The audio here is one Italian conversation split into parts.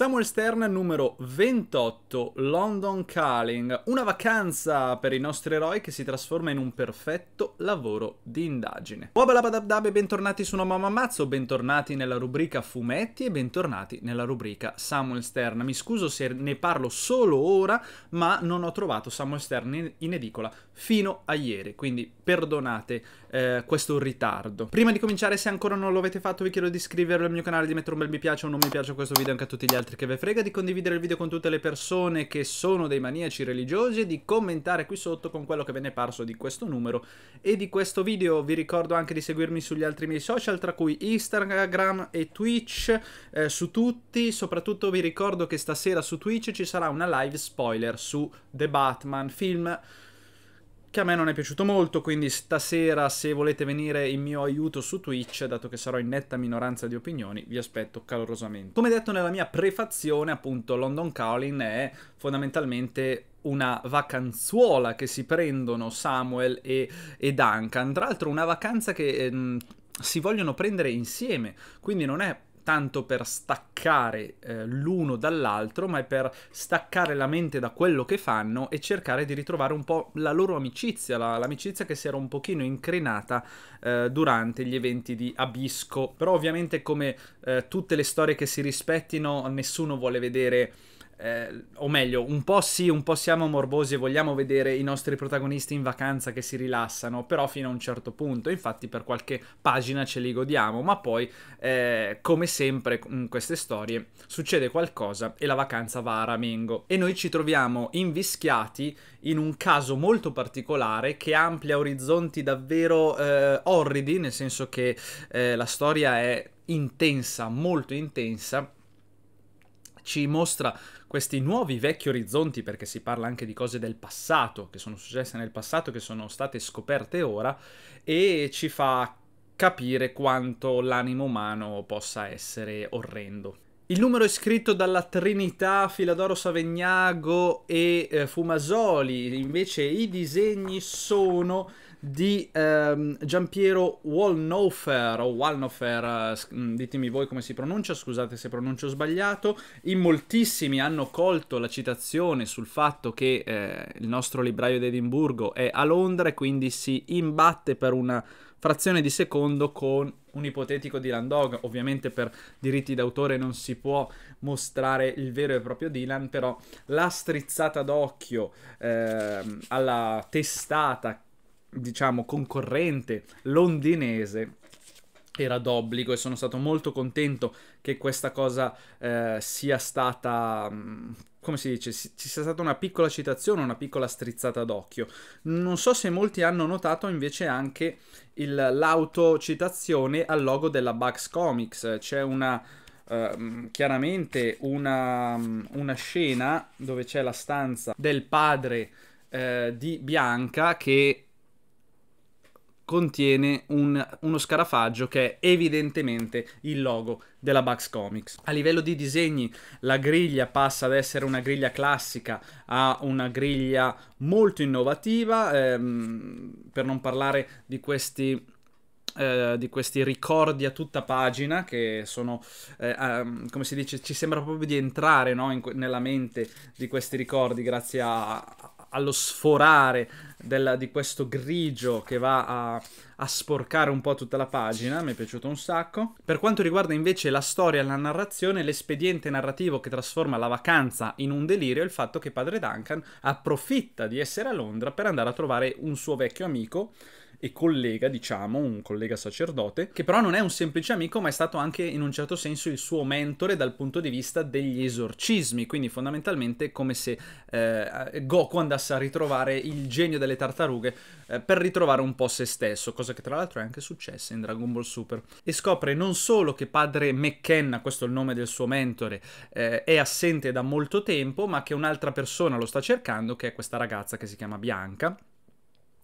Samuel Stern numero 28, London Calling, una vacanza per i nostri eroi che si trasforma in un perfetto lavoro di indagine. e bentornati su Mamma Mazzo, bentornati nella rubrica fumetti e bentornati nella rubrica Samuel Stern. Mi scuso se ne parlo solo ora, ma non ho trovato Samuel Stern in edicola fino a ieri, quindi perdonate eh, questo ritardo. Prima di cominciare, se ancora non lo avete fatto, vi chiedo di iscrivervi al mio canale, di mettere un bel mi piace o non mi piace a questo video, anche a tutti gli altri che ve frega, di condividere il video con tutte le persone che sono dei maniaci religiosi e di commentare qui sotto con quello che ve ne è parso di questo numero e di questo video. Vi ricordo anche di seguirmi sugli altri miei social, tra cui Instagram e Twitch, eh, su tutti. Soprattutto vi ricordo che stasera su Twitch ci sarà una live spoiler su The Batman, film che a me non è piaciuto molto, quindi stasera se volete venire in mio aiuto su Twitch, dato che sarò in netta minoranza di opinioni, vi aspetto calorosamente. Come detto nella mia prefazione, appunto, London Calling è fondamentalmente una vacanzuola che si prendono Samuel e, e Duncan, tra l'altro una vacanza che ehm, si vogliono prendere insieme, quindi non è tanto per staccare eh, l'uno dall'altro, ma è per staccare la mente da quello che fanno e cercare di ritrovare un po' la loro amicizia, la, l'amicizia che si era un pochino incrinata eh, durante gli eventi di Abisco. Però ovviamente come eh, tutte le storie che si rispettino, nessuno vuole vedere eh, o meglio, un po' sì, un po' siamo morbosi e vogliamo vedere i nostri protagonisti in vacanza che si rilassano, però fino a un certo punto, infatti per qualche pagina ce li godiamo, ma poi eh, come sempre in queste storie succede qualcosa e la vacanza va a ramengo e noi ci troviamo invischiati in un caso molto particolare che amplia orizzonti davvero eh, orridi, nel senso che eh, la storia è intensa, molto intensa ci mostra questi nuovi vecchi orizzonti, perché si parla anche di cose del passato, che sono successe nel passato, che sono state scoperte ora, e ci fa capire quanto l'animo umano possa essere orrendo. Il numero è scritto dalla Trinità, Filadoro Savegnago e eh, Fumasoli, invece i disegni sono di ehm, Giampiero Wallnofer, o Wallnofer, eh, mm, ditemi voi come si pronuncia, scusate se pronuncio sbagliato, in moltissimi hanno colto la citazione sul fatto che eh, il nostro libraio di Edimburgo è a Londra e quindi si imbatte per una frazione di secondo con un ipotetico Dylan Dog. Ovviamente per diritti d'autore non si può mostrare il vero e proprio Dylan, però la strizzata d'occhio eh, alla testata diciamo, concorrente londinese era d'obbligo e sono stato molto contento che questa cosa eh, sia stata, mm, come si dice, ci sia stata una piccola citazione, una piccola strizzata d'occhio. Non so se molti hanno notato invece anche il, l'autocitazione al logo della Bugs Comics, c'è una... Eh, chiaramente una, mm, una scena dove c'è la stanza del padre eh, di Bianca che contiene un, uno scarafaggio che è evidentemente il logo della Bugs Comics. A livello di disegni la griglia passa ad essere una griglia classica a una griglia molto innovativa, ehm, per non parlare di questi eh, di questi ricordi a tutta pagina che sono, eh, um, come si dice, ci sembra proprio di entrare no, in, nella mente di questi ricordi grazie a, allo sforare del, di questo grigio che va a, a, sporcare un po' tutta la pagina, mi è piaciuto un sacco. Per quanto riguarda invece la storia e la narrazione, l'espediente narrativo che trasforma la vacanza in un delirio è il fatto che padre Duncan approfitta di essere a Londra per andare a trovare un suo vecchio amico e collega, diciamo, un collega sacerdote, che però non è un semplice amico, ma è stato anche in un certo senso il suo mentore dal punto di vista degli esorcismi, quindi fondamentalmente come se eh, Goku andasse a ritrovare il genio delle tartarughe eh, per ritrovare un po' se stesso, cosa che tra l'altro è anche successa in Dragon Ball Super. E scopre non solo che padre McKenna, questo è il nome del suo mentore, eh, è assente da molto tempo, ma che un'altra persona lo sta cercando, che è questa ragazza che si chiama Bianca,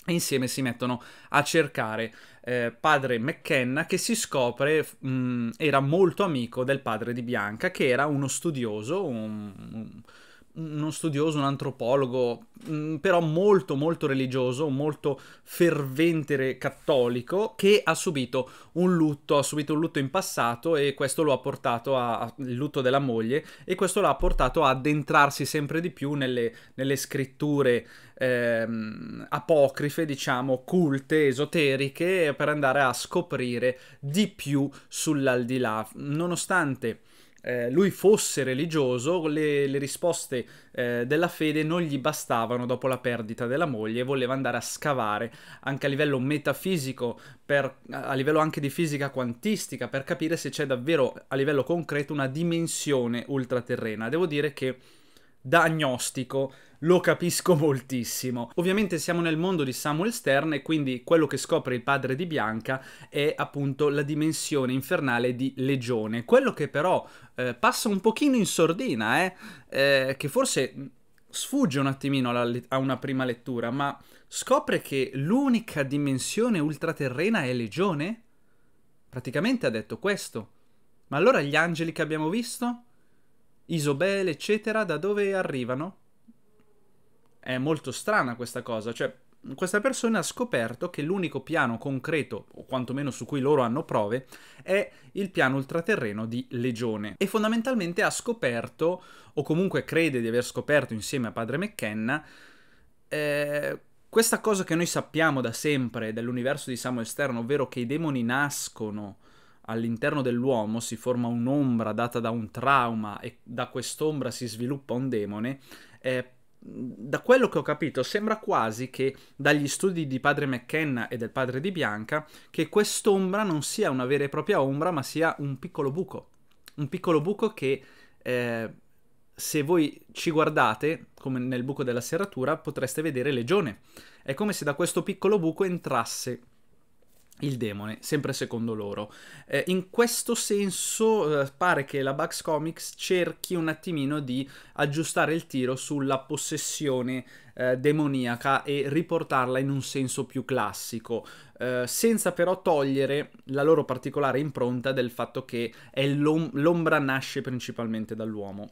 e insieme si mettono a cercare eh, padre McKenna che si scopre mh, mm, era molto amico del padre di Bianca che era uno studioso, un, un uno studioso, un antropologo, mm, però molto molto religioso, molto fervente cattolico, che ha subito un lutto, ha subito un lutto in passato e questo lo ha portato a... il lutto della moglie e questo lo ha portato ad addentrarsi sempre di più nelle, nelle scritture ehm, apocrife, diciamo, culte, esoteriche, per andare a scoprire di più sull'aldilà, nonostante eh, lui fosse religioso, le, le risposte eh, della fede non gli bastavano dopo la perdita della moglie e voleva andare a scavare anche a livello metafisico, per, a livello anche di fisica quantistica, per capire se c'è davvero a livello concreto una dimensione ultraterrena. Devo dire che da agnostico lo capisco moltissimo. Ovviamente siamo nel mondo di Samuel Stern e quindi quello che scopre il padre di Bianca è appunto la dimensione infernale di Legione. Quello che però eh, passa un pochino in sordina, eh, eh, che forse mm, sfugge un attimino a una prima lettura, ma scopre che l'unica dimensione ultraterrena è Legione? Praticamente ha detto questo. Ma allora gli angeli che abbiamo visto? Isobel, eccetera, da dove arrivano? È molto strana questa cosa, cioè questa persona ha scoperto che l'unico piano concreto, o quantomeno su cui loro hanno prove, è il piano ultraterreno di Legione. E fondamentalmente ha scoperto, o comunque crede di aver scoperto insieme a padre McKenna, eh, questa cosa che noi sappiamo da sempre dell'universo di Samuel Stern, ovvero che i demoni nascono all'interno dell'uomo si forma un'ombra data da un trauma e da quest'ombra si sviluppa un demone, eh, da quello che ho capito sembra quasi che dagli studi di padre McKenna e del padre di Bianca che quest'ombra non sia una vera e propria ombra ma sia un piccolo buco, un piccolo buco che eh, se voi ci guardate, come nel buco della serratura, potreste vedere legione. È come se da questo piccolo buco entrasse il demone, sempre secondo loro. Eh, in questo senso eh, pare che la Bugs Comics cerchi un attimino di aggiustare il tiro sulla possessione eh, demoniaca e riportarla in un senso più classico, eh, senza però togliere la loro particolare impronta del fatto che l'ombra nasce principalmente dall'uomo.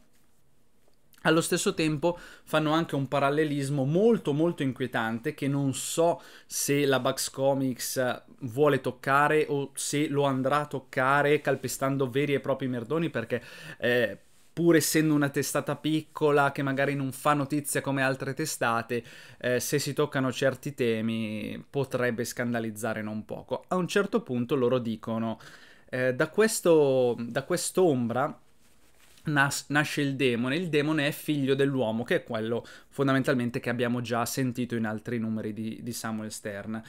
Allo stesso tempo fanno anche un parallelismo molto molto inquietante che non so se la Bugs Comics eh, vuole toccare o se lo andrà a toccare calpestando veri e propri merdoni perché eh, pur essendo una testata piccola che magari non fa notizia come altre testate, eh, se si toccano certi temi potrebbe scandalizzare non poco. A un certo punto loro dicono eh, da, questo, da quest'ombra nas- nasce il demone, il demone è figlio dell'uomo, che è quello fondamentalmente che abbiamo già sentito in altri numeri di, di Samuel Stern.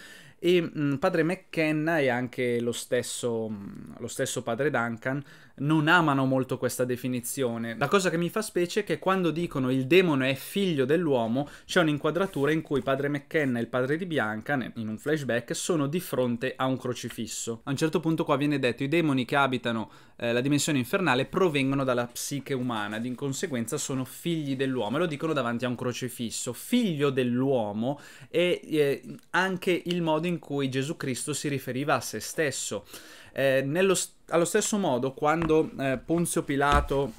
E mh, mm, padre McKenna e anche lo stesso, mh, mm, lo stesso padre Duncan non amano molto questa definizione. La cosa che mi fa specie è che quando dicono il demone è figlio dell'uomo, c'è un'inquadratura in cui padre McKenna e il padre di Bianca, in un flashback, sono di fronte a un crocifisso. A un certo punto qua viene detto i demoni che abitano eh, la dimensione infernale provengono dalla psiche umana, di conseguenza sono figli dell'uomo e lo dicono davanti a un crocifisso. Figlio dell'uomo è eh, anche il modo in in cui Gesù Cristo si riferiva a se stesso. Eh, nello, allo stesso modo, quando eh, Ponzio Pilato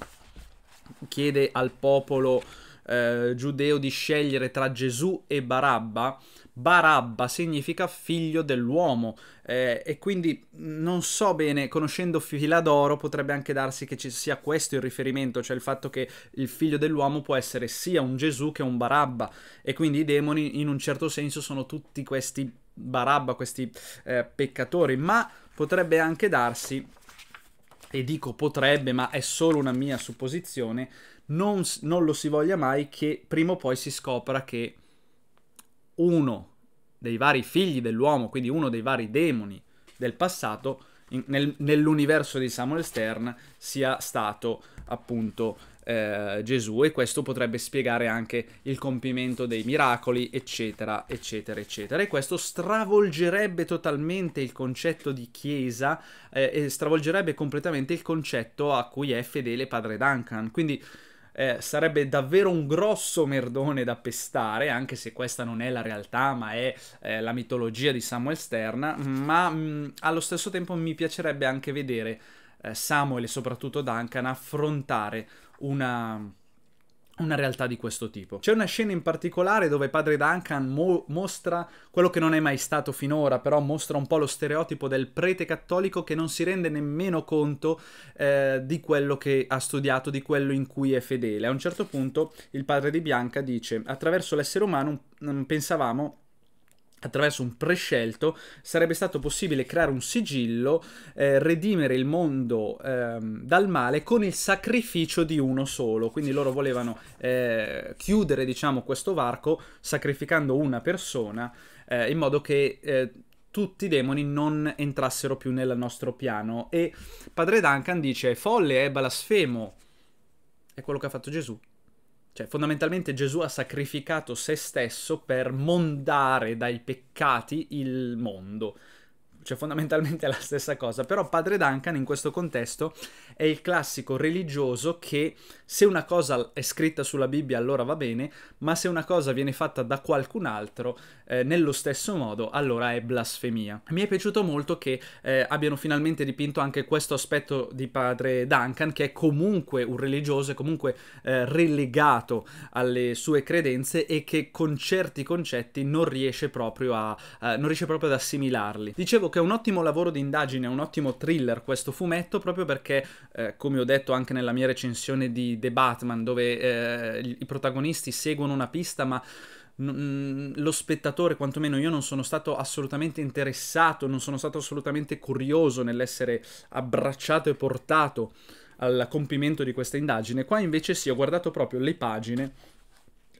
chiede al popolo eh, giudeo di scegliere tra Gesù e Barabba, Barabba significa figlio dell'uomo eh, e quindi non so bene, conoscendo Filadoro potrebbe anche darsi che ci sia questo il riferimento, cioè il fatto che il figlio dell'uomo può essere sia un Gesù che un Barabba e quindi i demoni in un certo senso sono tutti questi Barabba, questi eh, peccatori, ma potrebbe anche darsi, e dico potrebbe, ma è solo una mia supposizione, non, non lo si voglia mai che prima o poi si scopra che uno dei vari figli dell'uomo, quindi uno dei vari demoni del passato, nel, nell'universo di Samuel Stern sia stato appunto eh, Gesù e questo potrebbe spiegare anche il compimento dei miracoli, eccetera, eccetera, eccetera. E questo stravolgerebbe totalmente il concetto di Chiesa eh, e stravolgerebbe completamente il concetto a cui è fedele padre Duncan. Quindi... Eh, sarebbe davvero un grosso merdone da pestare, anche se questa non è la realtà, ma è eh, la mitologia di Samuel Stern, ma mh, mm, allo stesso tempo mi piacerebbe anche vedere eh, Samuel e soprattutto Duncan affrontare una, una realtà di questo tipo. C'è una scena in particolare dove padre Duncan mo mostra quello che non è mai stato finora, però mostra un po' lo stereotipo del prete cattolico che non si rende nemmeno conto eh, di quello che ha studiato, di quello in cui è fedele. A un certo punto il padre di Bianca dice, attraverso l'essere umano mm, pensavamo attraverso un prescelto sarebbe stato possibile creare un sigillo, eh, redimere il mondo eh, dal male con il sacrificio di uno solo. Quindi loro volevano eh, chiudere, diciamo, questo varco sacrificando una persona eh, in modo che eh, tutti i demoni non entrassero più nel nostro piano. E padre Duncan dice: è folle, eh, è blasfemo. È quello che ha fatto Gesù. Cioè, fondamentalmente Gesù ha sacrificato se stesso per mondare dai peccati il mondo. Cioè, fondamentalmente è la stessa cosa. Però padre Duncan in questo contesto è il classico religioso che se una cosa è scritta sulla Bibbia allora va bene, ma se una cosa viene fatta da qualcun altro eh, nello stesso modo allora è blasfemia. Mi è piaciuto molto che eh, abbiano finalmente dipinto anche questo aspetto di padre Duncan, che è comunque un religioso, è comunque eh, relegato alle sue credenze e che con certi concetti non riesce proprio, a, non riesce proprio ad assimilarli. Dicevo che è un ottimo lavoro di indagine, è un ottimo thriller questo fumetto proprio perché eh, come ho detto anche nella mia recensione di The Batman, dove eh, i protagonisti seguono una pista, ma lo spettatore, quantomeno io, non sono stato assolutamente interessato, non sono stato assolutamente curioso nell'essere abbracciato e portato al compimento di questa indagine. Qua invece sì, ho guardato proprio le pagine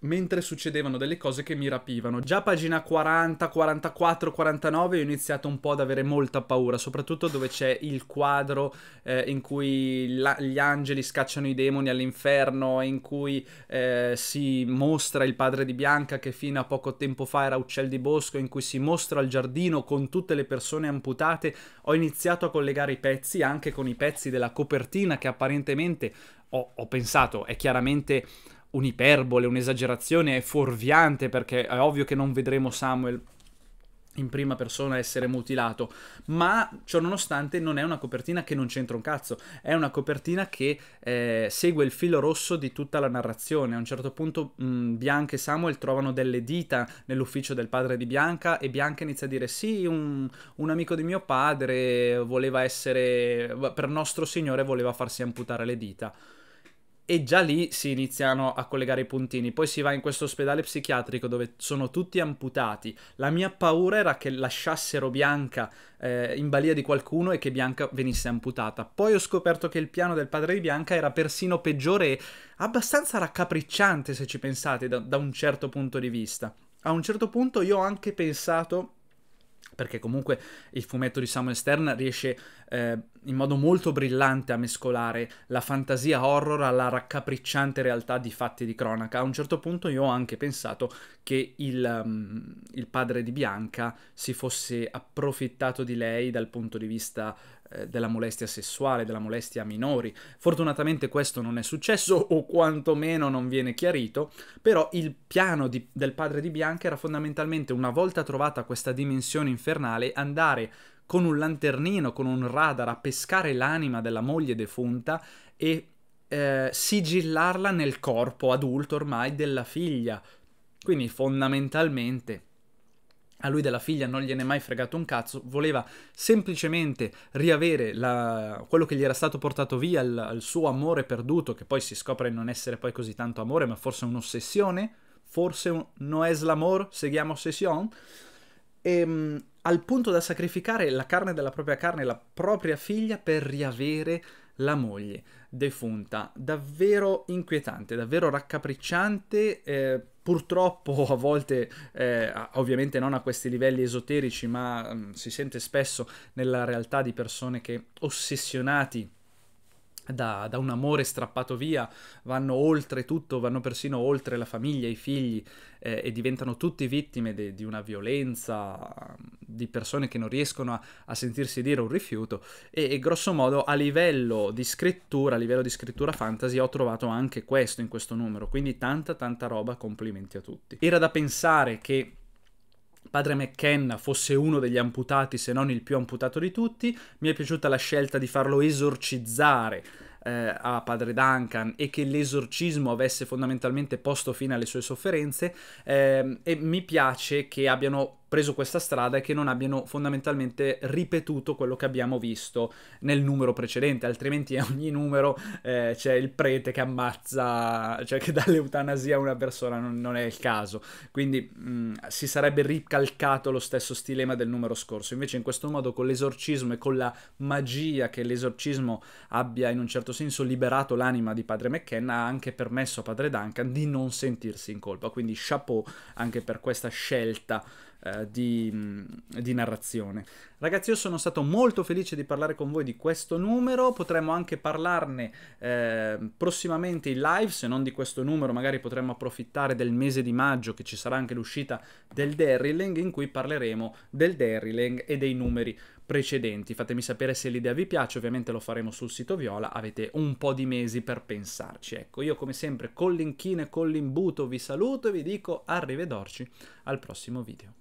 mentre succedevano delle cose che mi rapivano. Già a pagina 40, 44, 49 ho iniziato un po' ad avere molta paura, soprattutto dove c'è il quadro eh, in cui la, gli angeli scacciano i demoni all'inferno e in cui eh, si mostra il padre di Bianca che fino a poco tempo fa era uccel di bosco, in cui si mostra il giardino con tutte le persone amputate. Ho iniziato a collegare i pezzi anche con i pezzi della copertina che apparentemente ho, ho pensato è chiaramente un'iperbole, un'esagerazione, è fuorviante perché è ovvio che non vedremo Samuel in prima persona essere mutilato, ma ciò nonostante non è una copertina che non c'entra un cazzo, è una copertina che eh, segue il filo rosso di tutta la narrazione. A un certo punto mh, mm, Bianca e Samuel trovano delle dita nell'ufficio del padre di Bianca e Bianca inizia a dire sì, un, un amico di mio padre voleva essere, per nostro signore voleva farsi amputare le dita e già lì si iniziano a collegare i puntini. Poi si va in questo ospedale psichiatrico dove sono tutti amputati. La mia paura era che lasciassero Bianca eh, in balia di qualcuno e che Bianca venisse amputata. Poi ho scoperto che il piano del padre di Bianca era persino peggiore e abbastanza raccapricciante, se ci pensate, da, da un certo punto di vista. A un certo punto io ho anche pensato perché comunque il fumetto di Samuel Stern riesce eh, in modo molto brillante a mescolare la fantasia horror alla raccapricciante realtà di fatti di cronaca. A un certo punto io ho anche pensato che il, um, il padre di Bianca si fosse approfittato di lei dal punto di vista eh, della molestia sessuale, della molestia a minori. Fortunatamente questo non è successo o quantomeno non viene chiarito, però il piano di, del padre di Bianca era fondamentalmente una volta trovata questa dimensione infernale andare con un lanternino, con un radar a pescare l'anima della moglie defunta e eh, sigillarla nel corpo adulto ormai della figlia. Quindi fondamentalmente a lui della figlia non gliene è mai fregato un cazzo, voleva semplicemente riavere la, quello che gli era stato portato via, il, il suo amore perduto, che poi si scopre non essere poi così tanto amore, ma forse un'ossessione, forse un no es l'amor, seguiamo ossession, e, ehm, al punto da sacrificare la carne della propria carne, la propria figlia per riavere la moglie defunta. Davvero inquietante, davvero raccapricciante. Eh, purtroppo a volte, eh, ovviamente non a questi livelli esoterici, ma mh, mm, si sente spesso nella realtà di persone che ossessionati da, da, un amore strappato via, vanno oltre tutto, vanno persino oltre la famiglia, i figli eh, e diventano tutti vittime de, di una violenza, di persone che non riescono a, a sentirsi dire un rifiuto e, e grosso modo a livello di scrittura, a livello di scrittura fantasy ho trovato anche questo in questo numero, quindi tanta tanta roba, complimenti a tutti. Era da pensare che Padre McKenna fosse uno degli amputati, se non il più amputato di tutti, mi è piaciuta la scelta di farlo esorcizzare eh, a padre Duncan e che l'esorcismo avesse fondamentalmente posto fine alle sue sofferenze eh, e mi piace che abbiano preso questa strada e che non abbiano fondamentalmente ripetuto quello che abbiamo visto nel numero precedente, altrimenti a ogni numero eh, c'è il prete che ammazza, cioè che dà l'eutanasia a una persona, non, non è il caso. Quindi mh, mm, si sarebbe ricalcato lo stesso stilema del numero scorso. Invece in questo modo con l'esorcismo e con la magia che l'esorcismo abbia in un certo senso liberato l'anima di padre McKenna ha anche permesso a padre Duncan di non sentirsi in colpa. Quindi chapeau anche per questa scelta eh, di, mm, di, narrazione. Ragazzi, io sono stato molto felice di parlare con voi di questo numero, potremmo anche parlarne eh, prossimamente in live, se non di questo numero magari potremmo approfittare del mese di maggio che ci sarà anche l'uscita del Derriling in cui parleremo del Derriling e dei numeri precedenti. Fatemi sapere se l'idea vi piace, ovviamente lo faremo sul sito Viola, avete un po' di mesi per pensarci. Ecco, io come sempre con l'inchino e con l'imbuto vi saluto e vi dico arrivederci al prossimo video.